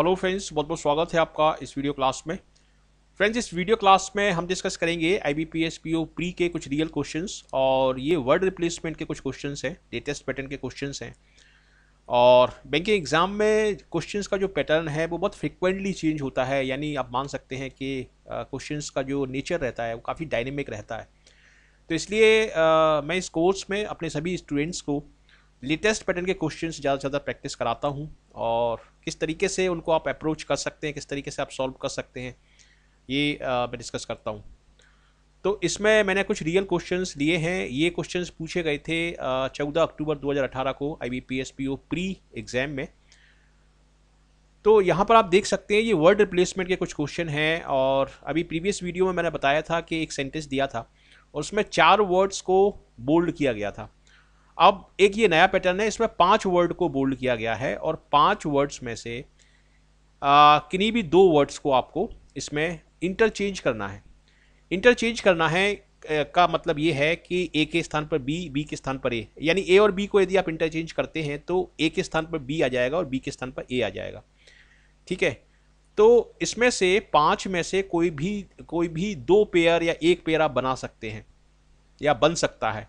hello friends बहुत बहुत स्वागत है आपका इस वीडियो क्लास में फ्रेंड्स इस वीडियो क्लास में हम डिस्कस करेंगे I B P S P O pre के कुछ रियल क्वेश्चंस और ये वर्ड रिप्लेसमेंट के कुछ क्वेश्चंस हैं लेटेस्ट पैटर्न के क्वेश्चंस हैं और बैंकिंग एग्ज़ाम में क्वेश्चंस का जो पैटर्न है वो बहुत फ्रिक्वेंटली चेंज होता है यानी आप मान सकते हैं कि क्वेश्चन का जो नेचर रहता है वो काफ़ी डायनेमिक रहता है तो इसलिए आ, मैं इस कोर्स में अपने सभी स्टूडेंट्स को लेटेस्ट पैटर्न के क्वेश्चन ज़्यादा से ज़्यादा प्रैक्टिस कराता हूँ और किस तरीके से उनको आप अप्रोच कर सकते हैं किस तरीके से आप सॉल्व कर सकते हैं ये आ, मैं डिस्कस करता हूँ तो इसमें मैंने कुछ रियल क्वेश्चंस लिए हैं ये क्वेश्चंस पूछे गए थे चौदह अक्टूबर 2018 को I B P S P O pre exam में तो यहाँ पर आप देख सकते हैं ये वर्ड रिप्लेसमेंट के कुछ क्वेश्चन हैं और अभी प्रीवियस वीडियो में मैंने बताया था कि एक सेंटेंस दिया था और उसमें चार वर्ड्स को बोल्ड किया गया था अब एक ये नया पैटर्न है इसमें पांच वर्ड को बोल्ड किया गया है और पांच वर्ड्स में से किन्हीं भी दो वर्ड्स को आपको इसमें इंटरचेंज करना है इंटरचेंज करना है का मतलब ये है कि ए के स्थान पर बी बी के स्थान पर ए यानी ए और बी को यदि आप इंटरचेंज करते हैं तो ए के स्थान पर बी आ जाएगा और बी के स्थान पर ए आ जाएगा ठीक है तो इसमें से पांच में से कोई भी कोई भी दो पेयर या एक पेयर आप बना सकते हैं या बन सकता है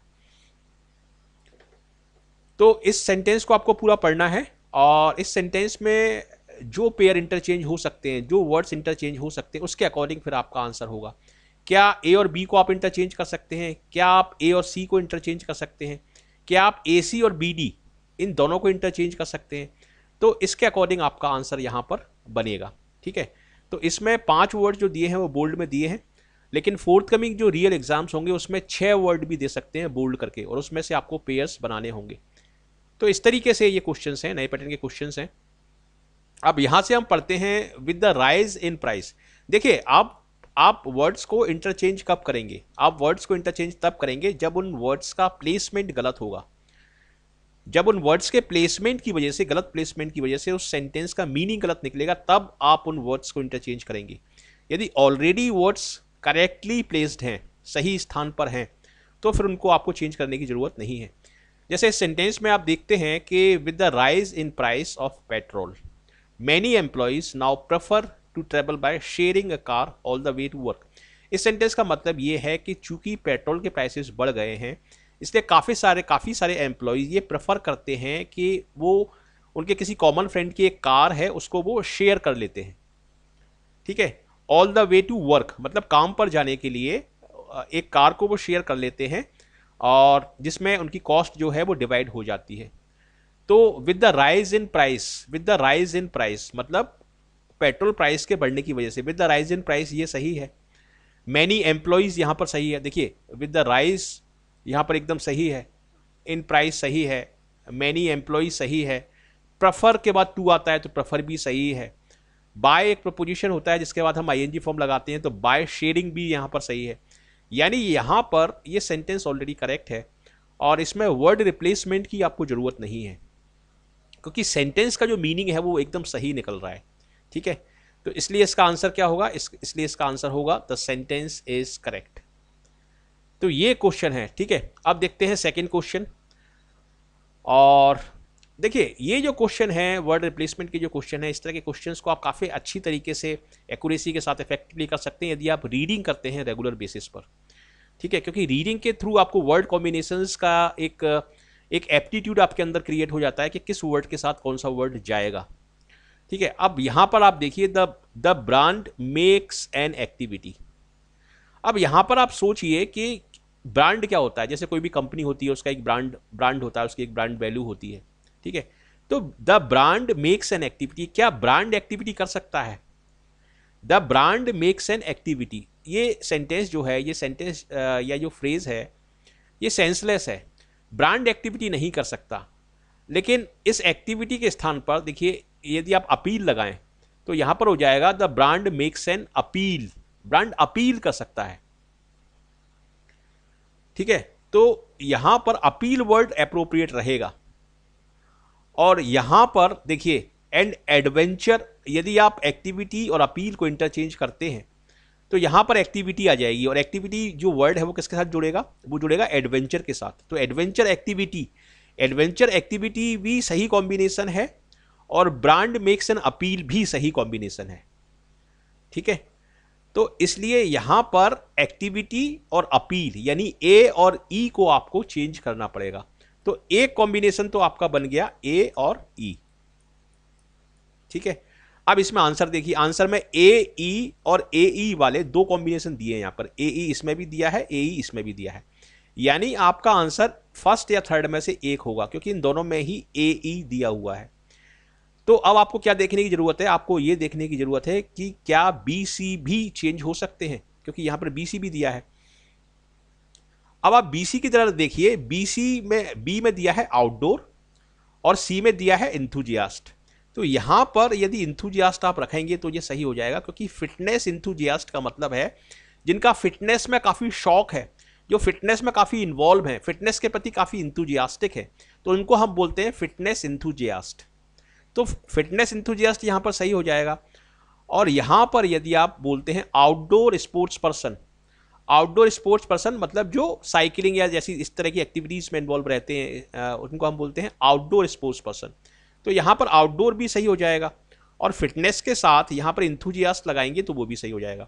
तो इस सेंटेंस को आपको पूरा पढ़ना है और इस सेंटेंस में जो पेयर इंटरचेंज हो सकते हैं जो वर्ड्स इंटरचेंज हो सकते हैं उसके अकॉर्डिंग फिर आपका आंसर होगा क्या ए और बी को आप इंटरचेंज कर सकते हैं क्या आप ए और सी को इंटरचेंज कर सकते हैं क्या आप ए सी और बी डी इन दोनों को इंटरचेंज कर सकते हैं तो इसके अकॉर्डिंग आपका आंसर यहाँ पर बनेगा ठीक है तो इसमें पाँच वर्ड जो दिए हैं वो बोल्ड में दिए हैं लेकिन फोर्थ कमिंग जो रियल एग्जाम्स होंगे उसमें छः वर्ड भी दे सकते हैं बोल्ड करके और उसमें से आपको पेयर्स बनाने होंगे तो इस तरीके से ये क्वेश्चन हैं नए पैटर्न के क्वेश्चन हैं अब यहाँ से हम पढ़ते हैं with the rise in price देखिए आप आप वर्ड्स को इंटरचेंज कब करेंगे आप वर्ड्स को इंटरचेंज तब करेंगे जब उन वर्ड्स का प्लेसमेंट गलत होगा जब उन वर्ड्स के प्लेसमेंट की वजह से गलत प्लेसमेंट की वजह से उस सेंटेंस का मीनिंग गलत निकलेगा तब आप उन वर्ड्स को इंटरचेंज करेंगे यदि ऑलरेडी वर्ड्स करेक्टली प्लेस्ड हैं सही स्थान पर हैं तो फिर उनको आपको चेंज करने की ज़रूरत नहीं है जैसे इस सेंटेंस में आप देखते हैं कि with the rise in price of petrol many employees now prefer to travel by sharing a car all the way to work इस सेंटेंस का मतलब ये है कि चूंकि पेट्रोल के प्राइसेस बढ़ गए हैं इसलिए काफ़ी सारे काफ़ी सारे एम्प्लॉयज़ ये प्रेफर करते हैं कि वो उनके किसी कॉमन फ्रेंड की एक कार है उसको वो शेयर कर लेते हैं ठीक है all the way to work मतलब काम पर जाने के लिए एक कार को वो शेयर कर लेते हैं और जिसमें उनकी कॉस्ट जो है वो डिवाइड हो जाती है तो with the rise in price with the rise in price मतलब पेट्रोल प्राइस के बढ़ने की वजह से with the rise in price ये सही है मैनी एम्प्लॉयज़ यहाँ पर सही है देखिए विद द राइज यहाँ पर एकदम सही है इन प्राइस सही है मैनी एम्प्लॉयज़ सही है प्रफर के बाद टू आता है तो प्रफर भी सही है बाय एक प्रपोजिशन होता है जिसके बाद हम आई एन जी फॉर्म लगाते हैं तो बाय शेयरिंग भी यहाँ पर सही है यानी यहाँ पर ये सेंटेंस ऑलरेडी करेक्ट है और इसमें वर्ड रिप्लेसमेंट की आपको ज़रूरत नहीं है क्योंकि सेंटेंस का जो मीनिंग है वो एकदम सही निकल रहा है ठीक है तो इसलिए इसका आंसर क्या होगा इस इसलिए इसका आंसर होगा द सेंटेंस इज करेक्ट तो ये क्वेश्चन है ठीक है अब देखते हैं सेकेंड क्वेश्चन और देखिए ये जो क्वेश्चन है वर्ड रिप्लेसमेंट के जो क्वेश्चन है इस तरह के क्वेश्चंस को आप काफ़ी अच्छी तरीके से एक्यूरेसी के साथ इफेक्टिवली कर सकते हैं यदि आप रीडिंग करते हैं रेगुलर बेसिस पर ठीक है क्योंकि रीडिंग के थ्रू आपको वर्ड कॉम्बिनेशंस का एक एक एप्टीट्यूड आपके अंदर क्रिएट हो जाता है कि किस वर्ड के साथ कौन सा वर्ड जाएगा ठीक है अब यहां पर आप देखिए the the brand makes an activity अब यहां पर आप सोचिए कि ब्रांड क्या होता है जैसे कोई भी कंपनी होती है उसका एक ब्रांड ब्रांड होता है उसकी एक ब्रांड वैल्यू होती है ठीक है तो the brand makes an activity क्या ब्रांड एक्टिविटी कर सकता है the brand makes an activity ये सेंटेंस जो है ये सेंटेंस uh, या जो फ्रेज़ है ये सेंसलेस है ब्रांड एक्टिविटी नहीं कर सकता लेकिन इस एक्टिविटी के स्थान पर देखिए यदि आप अपील लगाएं तो यहाँ पर हो जाएगा the brand makes an appeal brand appeal कर सकता है ठीक है तो यहाँ पर अपील वर्ड अप्रोप्रिएट रहेगा और यहाँ पर देखिए एंड एडवेंचर यदि आप एक्टिविटी और अपील को इंटरचेंज करते हैं तो यहाँ पर एक्टिविटी आ जाएगी और एक्टिविटी जो वर्ड है वो किसके साथ जुड़ेगा वो जुड़ेगा एडवेंचर के साथ तो एडवेंचर एक्टिविटी एडवेंचर एक्टिविटी भी सही कॉम्बिनेशन है और ब्रांड मेक्स एन अपील भी सही कॉम्बिनेशन है ठीक है तो इसलिए यहाँ पर एक्टिविटी और अपील यानी ए और ई e को आपको चेंज करना पड़ेगा तो एक कॉम्बिनेशन तो आपका बन गया ए और ई e, ठीक है अब इसमें आंसर देखिए आंसर में ए ई e और ए ई e वाले दो कॉम्बिनेशन दिए हैं यहाँ पर ए ई e इसमें भी दिया है ए ई इसमें भी दिया है यानी आपका आंसर फर्स्ट या थर्ड में से एक होगा क्योंकि इन दोनों में ही ए ई दिया हुआ है तो अब आपको क्या देखने की ज़रूरत है आपको ये देखने की ज़रूरत है कि क्या बी सी भी चेंज हो सकते हैं क्योंकि यहाँ पर बी सी भी दिया है अब आप बी सी की तरह देखिए बी सी में बी में दिया है आउटडोर और सी में दिया है इंथुजियास्ट तो यहाँ पर यदि इंथुजियास्ट आप रखेंगे तो ये सही हो जाएगा क्योंकि फिटनेस इंथुजियास्ट का मतलब है जिनका फिटनेस में काफ़ी शौक है जो फिटनेस में काफ़ी इन्वॉल्व हैं फिटनेस के प्रति काफ़ी इंथुजियास्टिक है तो उनको हम बोलते हैं फिटनेस इंथुजियास्ट तो फिटनेस इंथुजियास्ट यहाँ पर सही हो जाएगा और यहाँ पर यदि आप बोलते हैं outdoor sports person outdoor sports person मतलब जो साइकिलिंग या जैसी इस तरह की एक्टिविटीज़ में इन्वॉल्व रहते हैं उनको हम बोलते हैं आउटडोर स्पोर्ट्स पर्सन तो यहाँ पर आउटडोर भी सही हो जाएगा और फिटनेस के साथ यहाँ पर इंथुजिया लगाएंगे तो वो भी सही हो जाएगा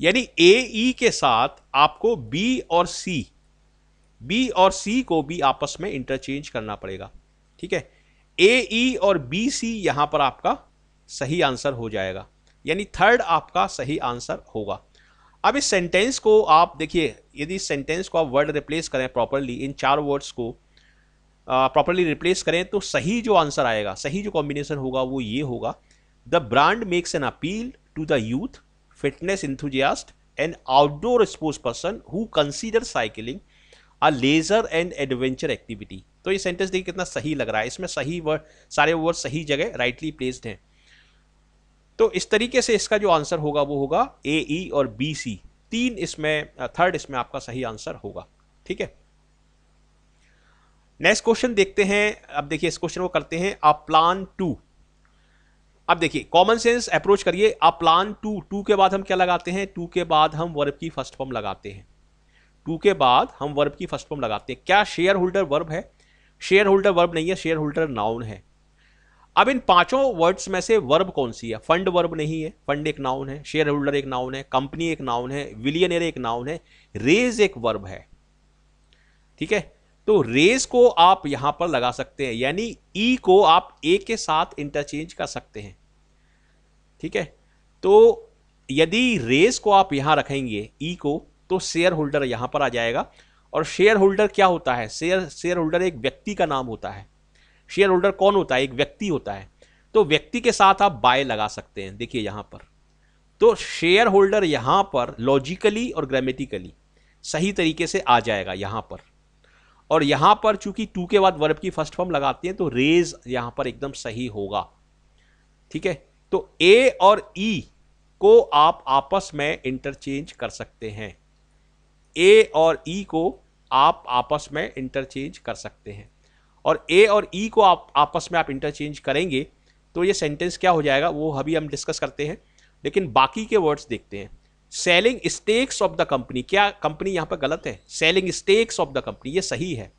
यानी ए ई e के साथ आपको बी और सी बी और सी को भी आपस में इंटरचेंज करना पड़ेगा ठीक है ए ई e और बी सी यहाँ पर आपका सही आंसर हो जाएगा यानी थर्ड आपका सही आंसर होगा अब इस सेंटेंस को आप देखिए यदि सेंटेंस को आप वर्ड रिप्लेस करें प्रॉपरली इन चार वर्ड्स को प्रॉपरली रिप्लेस करें तो सही जो आंसर आएगा सही जो कॉम्बिनेशन होगा वो ये होगा the brand makes an appeal to the youth fitness enthusiast and outdoor sports person who consider cycling a leisure and adventure activity तो ये सेंटेंस देखिए कितना सही लग रहा है इसमें सही वर्ड सारे वर्ड सही जगह राइटली प्लेस्ड हैं तो इस तरीके से इसका जो आंसर होगा वो होगा ए ई e और बी सी तीन इसमें थर्ड इसमें आपका सही आंसर होगा ठीक है नेक्स्ट क्वेश्चन देखते हैं अब देखिए इस क्वेश्चन को करते हैं अ प्लान टू अब देखिए कॉमन सेंस अप्रोच करिए अ प्लान टू टू के बाद हम क्या लगाते हैं टू के बाद हम वर्ब की फर्स्ट फॉर्म लगाते हैं टू के बाद हम वर्ब की फर्स्ट फॉर्म लगाते हैं क्या शेयर होल्डर वर्ब है शेयर होल्डर वर्ब नहीं है शेयर होल्डर नाउन है अब इन पांचों वर्ड्स में से वर्ब कौन सी है फंड वर्ब नहीं है फंड एक नाउन है शेयर होल्डर एक नाउन है कंपनी एक नाउन है विलियनियर एक नाउन है रेज एक वर्ब है ठीक है तो रेज को आप यहां पर लगा सकते हैं यानी ई e को आप ए के साथ इंटरचेंज कर सकते हैं ठीक है तो यदि रेस को आप यहां रखेंगे ई e को तो शेयर होल्डर यहां पर आ जाएगा और शेयर होल्डर क्या होता है शेयर शेयर होल्डर एक व्यक्ति का नाम होता है शेयर होल्डर कौन होता है एक व्यक्ति होता है तो व्यक्ति के साथ आप बाय लगा सकते हैं देखिए यहां पर तो शेयर होल्डर यहां पर लॉजिकली और ग्रामेटिकली सही तरीके से आ जाएगा यहां पर और यहाँ पर चूंकि टू के बाद वर्ब की फर्स्ट फॉर्म लगाती है तो रेज यहाँ पर एकदम सही होगा ठीक है तो ए और ई e को आप आपस में इंटरचेंज कर सकते हैं ए और ई e को आप आपस में इंटरचेंज कर सकते हैं और ए और ई e को आप आपस में आप इंटरचेंज करेंगे तो ये सेंटेंस क्या हो जाएगा वो अभी हम डिस्कस करते हैं लेकिन बाकी के वर्ड्स देखते हैं selling stakes of the company क्या कंपनी यहाँ पर गलत है selling stakes of the company ये सही है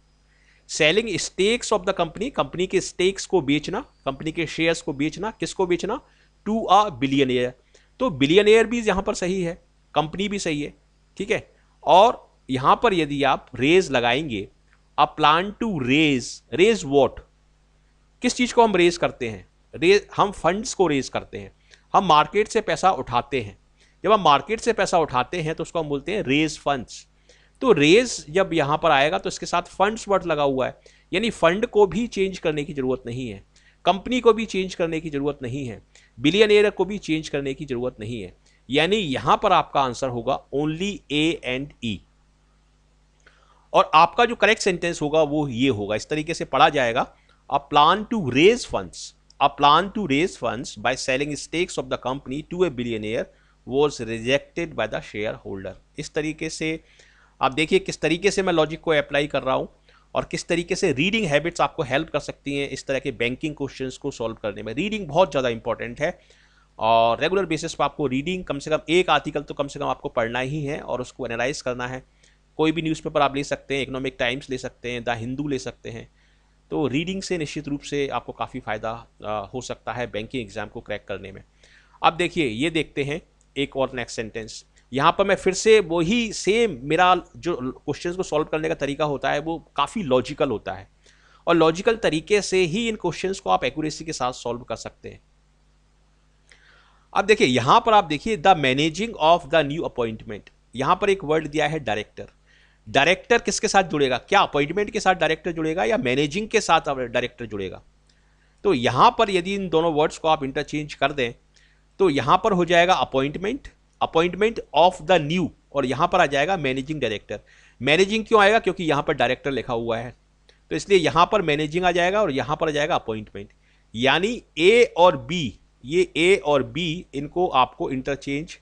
selling stakes of the company company के स्टेक्स को बेचना कंपनी के शेयर्स को बेचना किसको बेचना टू आ बिलियन एयर तो बिलियन एयर भी यहाँ पर सही है कंपनी भी सही है ठीक है और यहाँ पर यदि आप रेज लगाएंगे a plan to raise raise what किस चीज़ को हम रेज करते हैं रेज हम फंड्स को रेज करते हैं हम मार्केट से पैसा उठाते हैं जब हम मार्केट से पैसा उठाते हैं तो उसको हम बोलते हैं रेज फंड्स तो रेज जब यहाँ पर आएगा तो इसके साथ फंड्स वर्ड लगा हुआ है यानी फंड को भी चेंज करने की ज़रूरत नहीं है कंपनी को भी चेंज करने की ज़रूरत नहीं है बिलियन को भी चेंज करने की ज़रूरत नहीं है यानी यहाँ पर आपका आंसर होगा ओनली ए एंड ई और आपका जो करेक्ट सेंटेंस होगा वो ये होगा इस तरीके से पढ़ा जाएगा a plan to raise funds a plan to raise funds by selling stakes of the company to a billionaire was rejected by the share holder इस तरीके से आप देखिए किस तरीके से मैं लॉजिक को अप्लाई कर रहा हूँ और किस तरीके से रीडिंग हैबिट्स आपको हेल्प कर सकती हैं इस तरह के बैंकिंग क्वेश्चंस को सॉल्व करने में रीडिंग बहुत ज़्यादा इंपॉर्टेंट है और रेगुलर बेसिस पर आपको रीडिंग कम से कम एक आर्टिकल तो कम से कम आपको पढ़ना ही है और उसको एनालाइज करना है कोई भी न्यूज़पेपर आप ले सकते हैं इकोनॉमिक टाइम्स ले सकते हैं द हिंदू ले सकते हैं तो रीडिंग से निश्चित रूप से आपको काफ़ी फ़ायदा हो सकता है बैंकिंग एग्ज़ाम को क्रैक करने में अब देखिए ये देखते हैं एक और नेक्स्ट सेंटेंस यहाँ पर मैं फिर से वही सेम मेरा जो क्वेश्चंस को सॉल्व करने का तरीका होता है वो काफ़ी लॉजिकल होता है और लॉजिकल तरीके से ही इन क्वेश्चंस को आप एक्यूरेसी के साथ सॉल्व कर सकते हैं अब देखिए यहाँ पर आप देखिए the managing of the new appointment यहाँ पर एक वर्ड दिया है डायरेक्टर डायरेक्टर किसके साथ जुड़ेगा क्या अपॉइंटमेंट के साथ डायरेक्टर जुड़ेगा या मैनेजिंग के साथ डायरेक्टर जुड़ेगा तो यहाँ पर यदि इन दोनों वर्ड्स को आप इंटरचेंज कर दें तो यहां पर हो जाएगा appointment appointment of the new और यहां पर आ जाएगा मैनेजिंग डायरेक्टर मैनेजिंग क्यों आएगा क्योंकि यहां पर डायरेक्टर लिखा हुआ है तो इसलिए यहां पर मैनेजिंग आ जाएगा और यहां पर आ जाएगा अपॉइंटमेंट यानी ए और बी ये ए और बी इनको आपको इंटरचेंज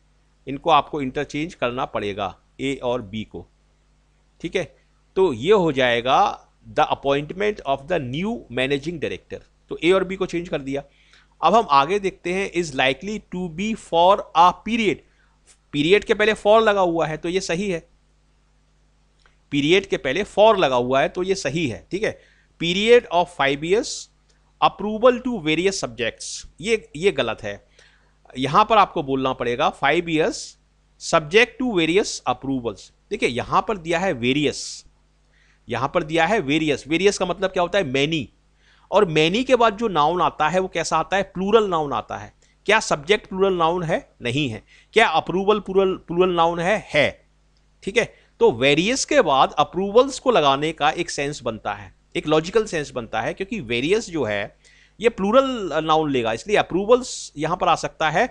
इनको आपको इंटरचेंज करना पड़ेगा ए और बी को ठीक है तो ये हो जाएगा the appointment of the new managing director तो ए और बी को चेंज कर दिया अब हम आगे देखते हैं is likely to be for a period period के पहले फॉर लगा हुआ है तो ये सही है पीरियड के पहले फॉर लगा हुआ है तो ये सही है ठीक है period of five years approval to various subjects ये ये गलत है यहां पर आपको बोलना पड़ेगा five years subject to various approvals ठीक है यहां पर दिया है वेरियस यहां पर दिया है वेरियस वेरियस का मतलब क्या होता है मैनी और मैनी के बाद जो नाउन आता है वो कैसा आता है प्लूरल नाउन आता है क्या सब्जेक्ट प्लूरल नाउन है नहीं है क्या अप्रूवल प्लूरल प्लूरल नाउन है है ठीक है तो वेरियस के बाद अप्रूवल्स को लगाने का एक सेंस बनता है एक लॉजिकल सेंस बनता है क्योंकि वेरियस जो है ये प्लूरल नाउन लेगा इसलिए अप्रूवल्स यहाँ पर आ सकता है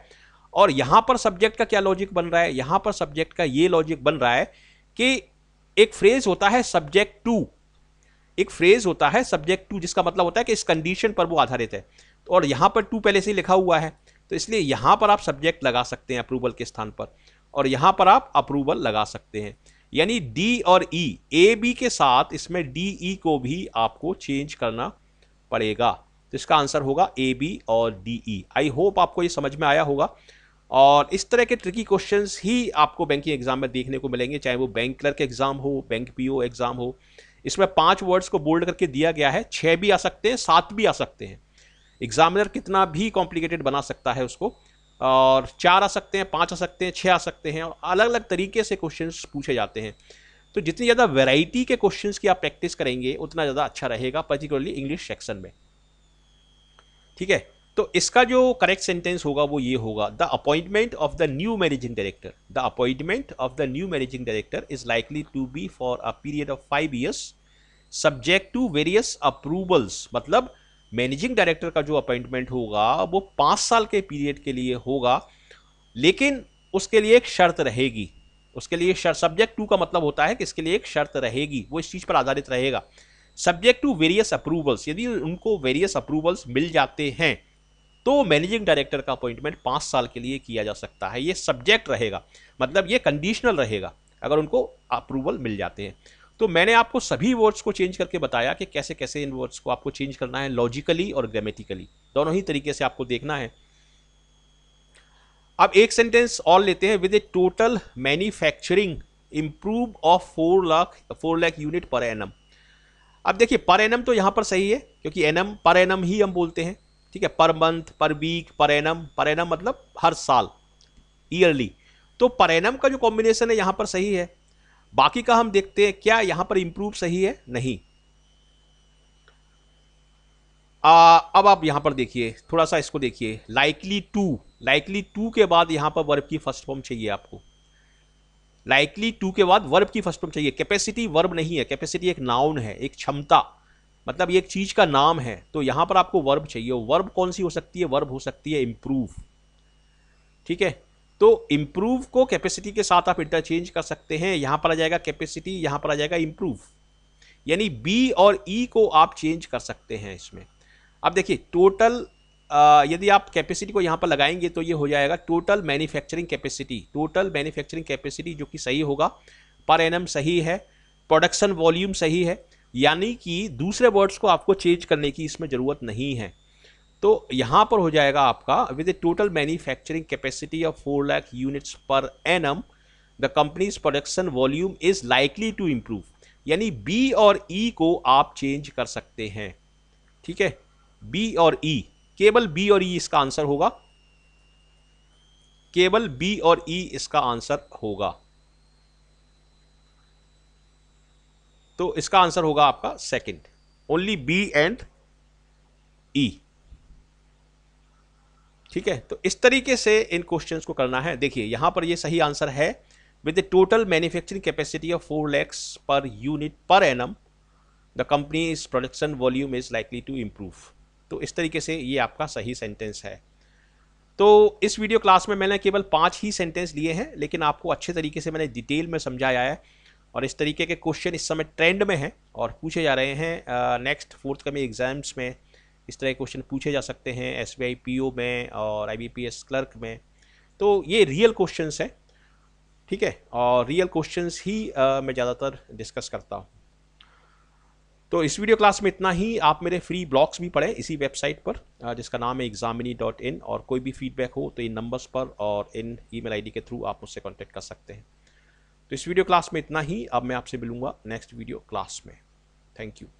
और यहाँ पर सब्जेक्ट का क्या लॉजिक बन रहा है यहाँ पर सब्जेक्ट का ये लॉजिक बन रहा है कि एक फ्रेज होता है सब्जेक्ट टू एक फ्रेज होता है सब्जेक्ट टू जिसका मतलब होता है कि इस कंडीशन पर वो आधारित है और यहाँ पर टू पहले से ही लिखा हुआ है तो इसलिए यहाँ पर आप सब्जेक्ट लगा सकते हैं अप्रूवल के स्थान पर और यहाँ पर आप अप्रूवल लगा सकते हैं यानी डी और ई ए बी के साथ इसमें डी ई e को भी आपको चेंज करना पड़ेगा तो इसका आंसर होगा ए बी और डी ई आई होप आपको ये समझ में आया होगा और इस तरह के ट्रिकी क्वेश्चंस ही आपको बैंकिंग एग्जाम में देखने को मिलेंगे चाहे वो बैंक क्लर्क एग्जाम हो बैंक पीओ एग्जाम हो इसमें पांच वर्ड्स को बोल्ड करके दिया गया है छः भी आ सकते हैं सात भी आ सकते हैं एग्जामिनर कितना भी कॉम्प्लिकेटेड बना सकता है उसको और चार आ सकते हैं पाँच आ सकते हैं छः आ सकते हैं और अलग अलग तरीके से क्वेश्चन पूछे जाते हैं तो जितनी ज़्यादा वेराइटी के क्वेश्चन की आप प्रैक्टिस करेंगे उतना ज़्यादा अच्छा रहेगा पर्टिकुलरली इंग्लिश सेक्शन में ठीक है तो इसका जो करेक्ट सेंटेंस होगा वो ये होगा the appointment of the new managing director the appointment of the new managing director is likely to be for a period of five years subject to various approvals मतलब मैनेजिंग डायरेक्टर का जो appointment होगा वो पाँच साल के period के लिए होगा लेकिन उसके लिए एक शर्त रहेगी उसके लिए शर्त सब्जेक्ट टू का मतलब होता है कि इसके लिए एक शर्त रहेगी वो इस चीज़ पर आधारित रहेगा सब्जेक्ट टू वेरियस अप्रूवल्स यदि उनको वेरियस अप्रूवल्स मिल जाते हैं तो मैनेजिंग डायरेक्टर का अपॉइंटमेंट पाँच साल के लिए किया जा सकता है ये सब्जेक्ट रहेगा मतलब ये कंडीशनल रहेगा अगर उनको अप्रूवल मिल जाते हैं तो मैंने आपको सभी वर्ड्स को चेंज करके बताया कि कैसे कैसे इन वर्ड्स को आपको चेंज करना है लॉजिकली और ग्रामेटिकली दोनों ही तरीके से आपको देखना है अब एक सेंटेंस और लेते हैं with a total manufacturing improve of four lakh four lakh unit per annum अब देखिए पर एनम तो यहाँ पर सही है क्योंकि एनम पर एनम ही हम बोलते हैं ठीक है पर मंथ पर week per annum per annum मतलब हर साल ईयरली तो पर एनम का जो कॉम्बिनेशन है यहाँ पर सही है बाकी का हम देखते हैं क्या यहाँ पर इम्प्रूव सही है नहीं आ, अब आप यहाँ पर देखिए थोड़ा सा इसको देखिए लाइकली टू लाइकली टू के बाद यहाँ पर वर्ब की फर्स्ट फॉर्म चाहिए आपको लाइकली टू के बाद वर्ब की फर्स्ट फॉर्म चाहिए कैपेसिटी वर्ब नहीं है कैपेसिटी एक नाउन है एक क्षमता मतलब ये एक चीज़ का नाम है तो यहाँ पर आपको वर्ब चाहिए वर्ब कौन सी हो सकती है वर्ब हो सकती है इम्प्रूव ठीक है तो इम्प्रूव को कैपेसिटी के साथ आप इंटरचेंज कर सकते हैं यहाँ पर आ जाएगा कैपेसिटी यहाँ पर आ जाएगा इम्प्रूव यानी बी और ई e को आप चेंज कर सकते हैं इसमें अब देखिए टोटल यदि आप कैपेसिटी को यहाँ पर लगाएंगे तो ये हो जाएगा total manufacturing capacity total manufacturing capacity जो कि सही होगा पर एन सही है प्रोडक्शन वॉल्यूम सही है यानी कि दूसरे वर्ड्स को आपको चेंज करने की इसमें ज़रूरत नहीं है तो यहाँ पर हो जाएगा आपका with a total manufacturing capacity of four lakh units per annum the company's production volume is likely to improve यानी बी और ई e को आप चेंज कर सकते हैं ठीक है बी और ई e, केवल बी और ई e इसका आंसर होगा केवल बी और ई e इसका आंसर होगा तो इसका आंसर होगा आपका second only B and E ठीक है तो इस तरीके से इन क्वेश्चंस को करना है देखिए यहां पर ये सही आंसर है with the total manufacturing capacity of four lakhs per unit per annum the company is production volume is likely to improve तो इस तरीके से ये आपका सही सेंटेंस है तो इस वीडियो क्लास में मैंने केवल पांच ही सेंटेंस लिए हैं लेकिन आपको अच्छे तरीके से मैंने डिटेल में समझाया है और इस तरीके के क्वेश्चन इस समय ट्रेंड में हैं और पूछे जा रहे हैं नेक्स्ट फोर्थ कमिंग एग्ज़ाम्स में इस तरह के क्वेश्चन पूछे जा सकते हैं एस बी में और आई क्लर्क में तो ये रियल क्वेश्चन हैं ठीक है और रियल क्वेश्चंस ही आ, मैं ज़्यादातर डिस्कस करता हूँ तो इस वीडियो क्लास में इतना ही आप मेरे फ्री ब्लॉग्स भी पढ़ें इसी वेबसाइट पर जिसका नाम है एग्जामिनी डॉट इन और कोई भी फीडबैक हो तो इन नंबर्स पर और इन ईमेल आईडी के थ्रू आप मुझसे कांटेक्ट कर सकते हैं तो इस वीडियो क्लास में इतना ही अब मैं आपसे मिलूंगा नेक्स्ट वीडियो क्लास में थैंक यू